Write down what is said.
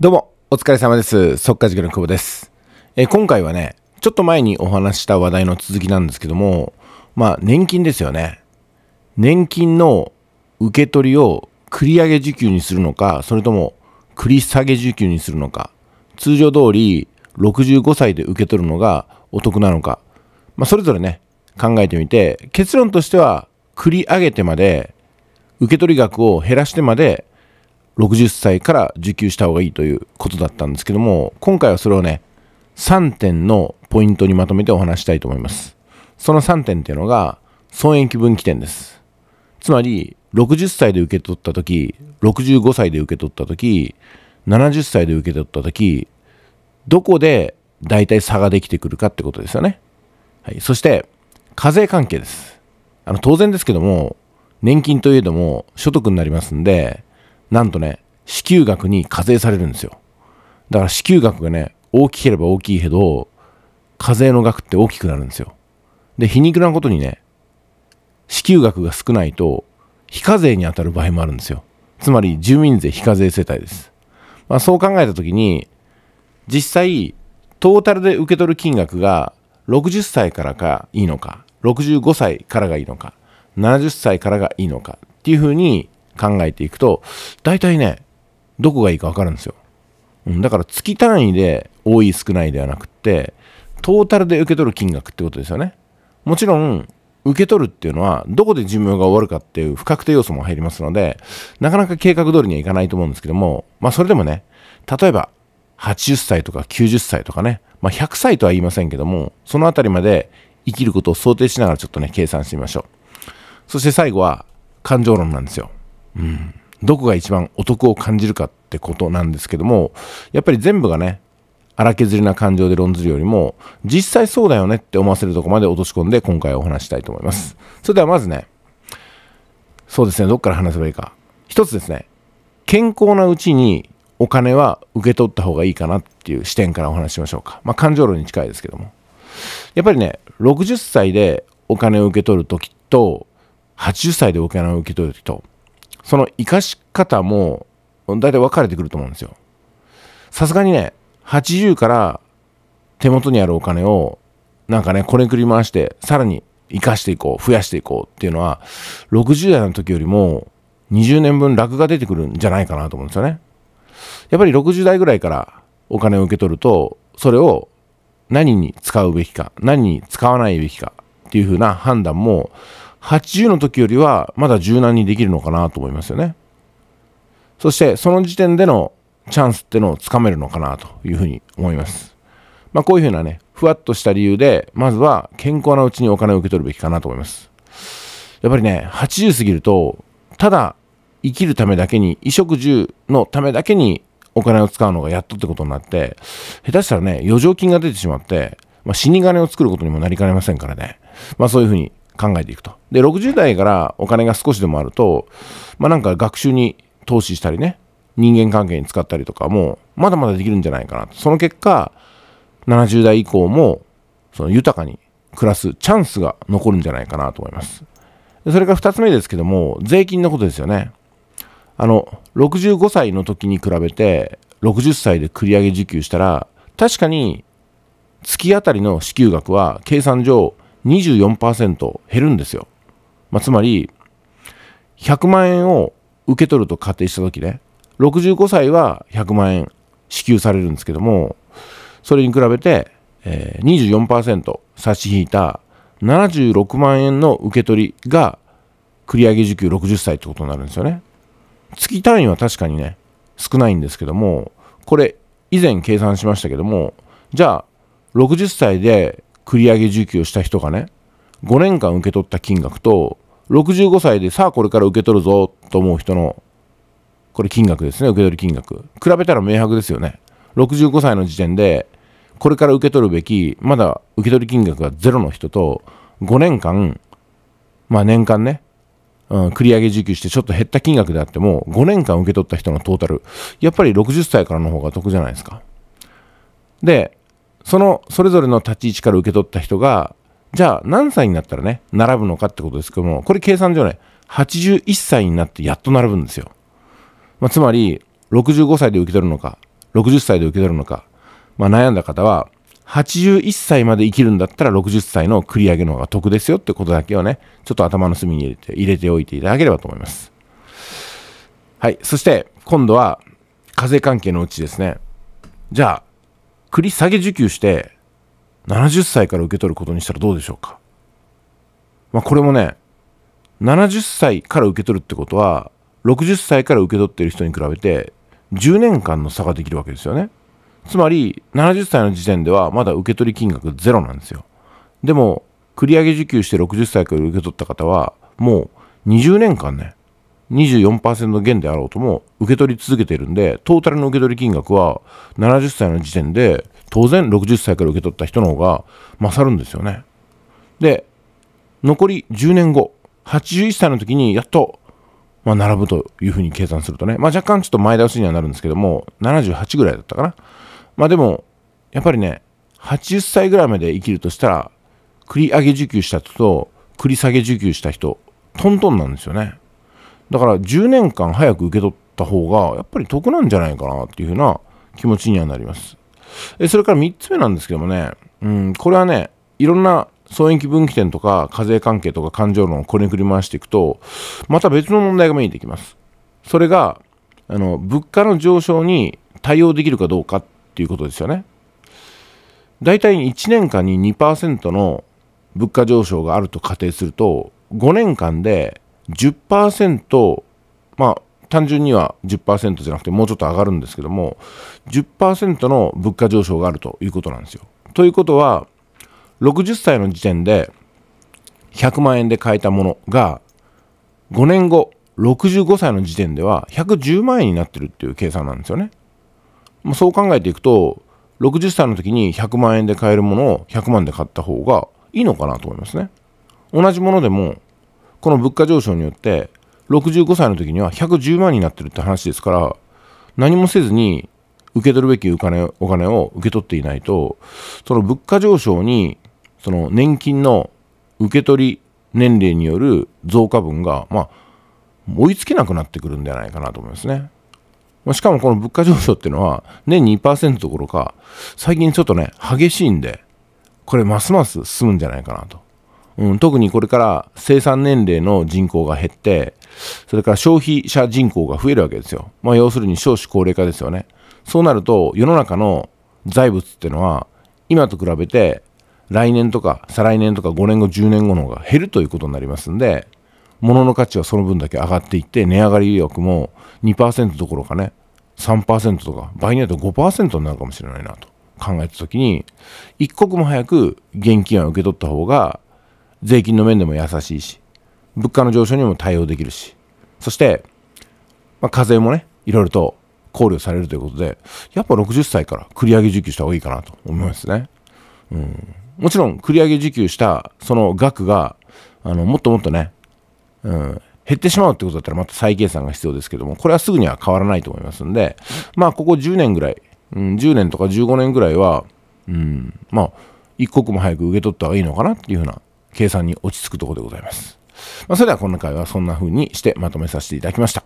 どうも、お疲れ様です。価稼塾の久保です。え今回はね、ちょっと前にお話した話題の続きなんですけども、まあ、年金ですよね。年金の受け取りを繰り上げ受給にするのか、それとも繰り下げ受給にするのか、通常通り65歳で受け取るのがお得なのか、まあ、それぞれね、考えてみて、結論としては、繰り上げてまで、受け取り額を減らしてまで60歳から受給した方がいいということだったんですけども、今回はそれをね、3点のポイントにまとめてお話したいと思います。その3点っていうのが、損益分岐点です。つまり、60歳で受け取った時、65歳で受け取った時、70歳で受け取った時、どこで大体差ができてくるかってことですよね。はい、そして、課税関係です。あの、当然ですけども、年金といえども所得になりますんで、なんとね、支給額に課税されるんですよ。だから支給額がね、大きければ大きいけど、課税の額って大きくなるんですよ。で、皮肉なことにね、支給額が少ないと、非課税に当たる場合もあるんですよ。つまり、住民税非課税世帯です。まあ、そう考えたときに、実際、トータルで受け取る金額が、60歳からがいいのか、65歳からがいいのか、70歳からがいいのかっていうふうに考えていくと、大体ね、どこがいいかわかるんですよ。うん、だから月単位で多い少ないではなくって、トータルで受け取る金額ってことですよね。もちろん、受け取るっていうのは、どこで寿命が終わるかっていう不確定要素も入りますので、なかなか計画通りにはいかないと思うんですけども、まあそれでもね、例えば、80歳とか90歳とかね、まあ100歳とは言いませんけども、その辺りまで生きることを想定しながらちょっとね、計算してみましょう。そして最後は、感情論なんですよ。うん、どこが一番お得を感じるかってことなんですけどもやっぱり全部がね荒削りな感情で論ずるよりも実際そうだよねって思わせるとこまで落とし込んで今回お話したいと思いますそれではまずねそうですねどっから話せばいいか一つですね健康なうちにお金は受け取った方がいいかなっていう視点からお話しましょうかまあ感情論に近いですけどもやっぱりね60歳でお金を受け取る時と80歳でお金を受け取る時とその生かし方も、大体分かれてくると思うんですよ。さすがにね、80から手元にあるお金を、なんかね、こねくり回して、さらに生かしていこう、増やしていこうっていうのは、60代の時よりも、20年分楽が出てくるんじゃないかなと思うんですよね。やっぱり60代ぐらいからお金を受け取ると、それを何に使うべきか、何に使わないべきかっていうふうな判断も80の時よりはまだ柔軟にできるのかなと思いますよね。そしてその時点でのチャンスってのをつかめるのかなというふうに思います。まあこういうふうなね、ふわっとした理由で、まずは健康なうちにお金を受け取るべきかなと思います。やっぱりね、80過ぎると、ただ生きるためだけに、衣食住のためだけにお金を使うのがやっとってことになって、下手したらね、余剰金が出てしまって、まあ、死に金を作ることにもなりかねませんからね。まあそういうふうに考えていくと。で60代からお金が少しでもあると、まあ、なんか学習に投資したりね人間関係に使ったりとかもまだまだできるんじゃないかなその結果70代以降もその豊かに暮らすチャンスが残るんじゃないかなと思いますそれから2つ目ですけども税金のことですよねあの65歳の時に比べて60歳で繰り上げ受給したら確かに月当たりの支給額は計算上24%減るんですよまあ、つまり、100万円を受け取ると仮定した時ね、65歳は100万円支給されるんですけども、それに比べて、えー、24%差し引いた76万円の受け取りが繰り上げ受給60歳ってことになるんですよね。月単位は確かにね、少ないんですけども、これ以前計算しましたけども、じゃあ60歳で繰り上げ受給をした人がね、5年間受け取った金額と、65歳でさあこれから受け取るぞと思う人の、これ金額ですね、受け取り金額。比べたら明白ですよね。65歳の時点で、これから受け取るべき、まだ受け取り金額がゼロの人と、5年間、まあ年間ね、うん、繰り上げ受給してちょっと減った金額であっても、5年間受け取った人のトータル、やっぱり60歳からの方が得じゃないですか。で、その、それぞれの立ち位置から受け取った人が、じゃあ何歳になったらね、並ぶのかってことですけども、これ計算上ね、81歳になってやっと並ぶんですよ。まあ、つまり、65歳で受け取るのか、60歳で受け取るのか、まあ、悩んだ方は、81歳まで生きるんだったら60歳の繰り上げの方が得ですよってことだけをね、ちょっと頭の隅に入れて、入れておいていただければと思います。はい。そして、今度は、課税関係のうちですね。じゃあ、繰り下げ受給して、70歳から受け取ることにしたらどうでしょうか。まあ、これもね、70歳から受け取るってことは、60歳から受け取ってる人に比べて、10年間の差ができるわけですよね。つまり、70歳の時点ではまだ受け取り金額ゼロなんですよ。でも、繰り上げ受給して60歳から受け取った方は、もう20年間ね、24%減であろうとも受け取り続けているんで、トータルの受け取り金額は70歳の時点で当然60歳から受け取った人の方が勝るんですよね。で残り10年後81歳の時にやっと、まあ、並ぶというふうに計算するとね、まあ、若干ちょっと前倒しにはなるんですけども78ぐらいだったかな。まあでもやっぱりね80歳ぐらいまで生きるとしたら繰り上げ受給した人と繰り下げ受給した人トントンなんですよね。だから10年間早く受け取った方がやっぱり得なんじゃないかなっていうふうな気持ちにはなります。えそれから3つ目なんですけどもね、うん、これはね、いろんな総益分岐点とか課税関係とか感情論をこれに振り回していくと、また別の問題が見えてきます。それが、あの、物価の上昇に対応できるかどうかっていうことですよね。大体1年間に2%の物価上昇があると仮定すると、5年間で10%、まあ、単純には10%じゃなくてもうちょっと上がるんですけども10%の物価上昇があるということなんですよ。ということは60歳の時点で100万円で買えたものが5年後65歳の時点では110万円になってるっていう計算なんですよね。まあ、そう考えていくと60歳の時に100万円で買えるものを100万で買った方がいいのかなと思いますね。同じものでもこの物価上昇によって65歳の時には110万になってるって話ですから何もせずに受け取るべきお金お金を受け取っていないとその物価上昇にその年金の受け取り年齢による増加分が、まあ、追いつけなくなってくるんじゃないかなと思いますね。しかもこの物価上昇っていうのは年2%どころか最近ちょっとね激しいんでこれますます進むんじゃないかなと、うん、特にこれから生産年齢の人口が減ってそれから消費者人口が増えるわけですよ。まあ、要するに少子高齢化ですよね。そうなると、世の中の財物っていうのは、今と比べて、来年とか、再来年とか、5年後、10年後の方が減るということになりますんで、物の価値はその分だけ上がっていって、値上がり欲も2%どころかね、3%とか、場合によって5%になるかもしれないなと考えたときに、一刻も早く現金は受け取った方が、税金の面でも優しいし、物価の上昇にも対応できるし、そして、まあ、課税もね、いろいろと考慮されるということで、やっぱ60歳から繰り上げ受給した方がいいかなと思いますね。うん、もちろん、繰り上げ受給したその額が、あのもっともっとね、うん、減ってしまうってことだったらまた再計算が必要ですけども、これはすぐには変わらないと思いますんで、まあ、ここ10年ぐらい、うん、10年とか15年ぐらいは、うん、まあ、一刻も早く受け取った方がいいのかなっていうふうな計算に落ち着くところでございます。まあ、それでは今回はそんな風にしてまとめさせていただきました。